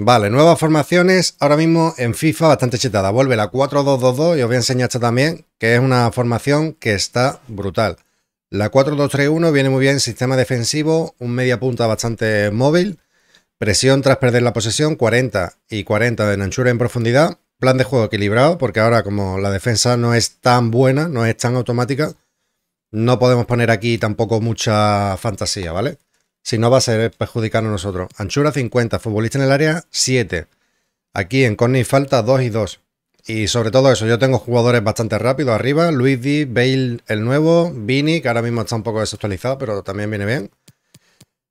Vale, nuevas formaciones ahora mismo en FIFA bastante chetada. Vuelve la 4-2-2-2 y os voy a enseñar esta también, que es una formación que está brutal. La 4-2-3-1 viene muy bien, sistema defensivo, un media punta bastante móvil, presión tras perder la posesión, 40 y 40 de anchura y en profundidad, plan de juego equilibrado, porque ahora como la defensa no es tan buena, no es tan automática, no podemos poner aquí tampoco mucha fantasía, ¿vale? si no va a ser a nosotros. Anchura 50, futbolista en el área 7. Aquí en Corny falta 2 y 2. Y sobre todo eso, yo tengo jugadores bastante rápidos arriba. Luis Di, Bale el nuevo, Vini, que ahora mismo está un poco desactualizado, pero también viene bien.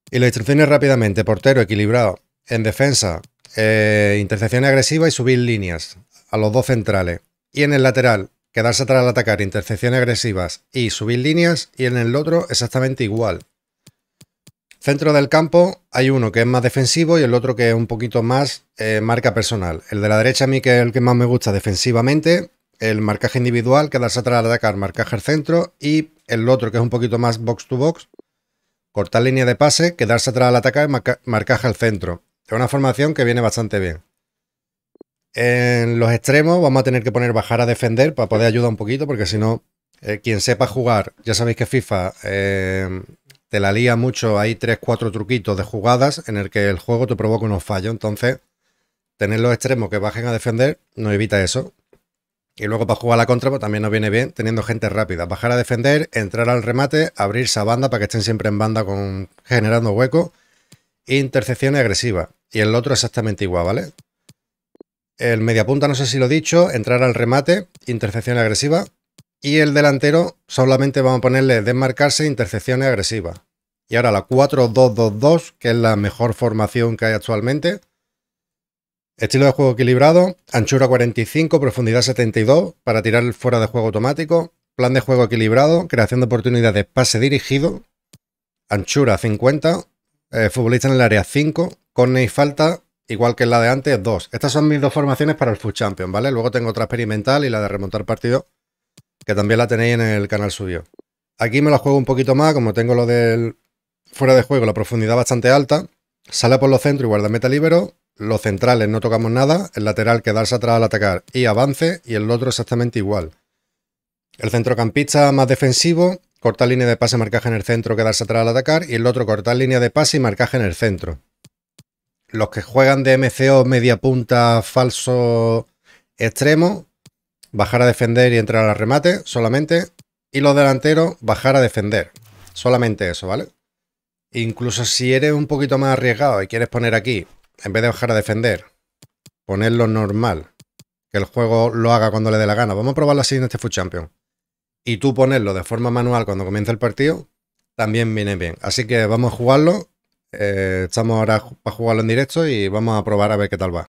Y las instrucciones rápidamente, portero equilibrado, en defensa, eh, agresiva y subir líneas a los dos centrales. Y en el lateral, quedarse atrás al atacar, intercepciones agresivas y subir líneas. Y en el otro, exactamente igual. Centro del campo hay uno que es más defensivo y el otro que es un poquito más eh, marca personal. El de la derecha a mí que es el que más me gusta defensivamente, el marcaje individual, quedarse atrás al atacar, marcaje al centro y el otro que es un poquito más box to box, cortar línea de pase, quedarse atrás al atacar, marcaje al centro. Es una formación que viene bastante bien. En los extremos vamos a tener que poner bajar a defender para poder ayudar un poquito porque si no, eh, quien sepa jugar, ya sabéis que FIFA... Eh, te la lía mucho. Hay 3-4 truquitos de jugadas en el que el juego te provoca unos fallos. Entonces, tener los extremos que bajen a defender nos evita eso. Y luego para jugar a la contra pues, también nos viene bien teniendo gente rápida. Bajar a defender, entrar al remate, abrir esa banda para que estén siempre en banda con generando hueco. Intercepciones agresiva. Y el otro exactamente igual, ¿vale? El mediapunta, no sé si lo he dicho, entrar al remate, intercepción agresiva, y el delantero solamente vamos a ponerle desmarcarse, intercepciones agresivas. Y ahora la 4-2-2-2, que es la mejor formación que hay actualmente. Estilo de juego equilibrado, anchura 45, profundidad 72 para tirar fuera de juego automático, plan de juego equilibrado, creación de oportunidades, pase dirigido, anchura 50, eh, futbolista en el área 5, corner y falta, igual que la de antes, 2. Estas son mis dos formaciones para el Full Champion, ¿vale? Luego tengo otra experimental y la de remontar partido que también la tenéis en el canal suyo. Aquí me la juego un poquito más, como tengo lo del fuera de juego, la profundidad bastante alta. Sale por los centros y guarda meta libero. Los centrales no tocamos nada. El lateral quedarse atrás al atacar y avance. Y el otro exactamente igual. El centrocampista más defensivo, cortar línea de pase, marcaje en el centro, quedarse atrás al atacar. Y el otro cortar línea de pase y marcaje en el centro. Los que juegan de MCO, media punta, falso extremo, bajar a defender y entrar al remate solamente. Y los delanteros, bajar a defender. Solamente eso, ¿vale? Incluso si eres un poquito más arriesgado y quieres poner aquí, en vez de bajar a defender, ponerlo normal, que el juego lo haga cuando le dé la gana. Vamos a probarlo así en este Food Champion. Y tú ponerlo de forma manual cuando comienza el partido, también viene bien. Así que vamos a jugarlo. Eh, estamos ahora para jugarlo en directo y vamos a probar a ver qué tal va.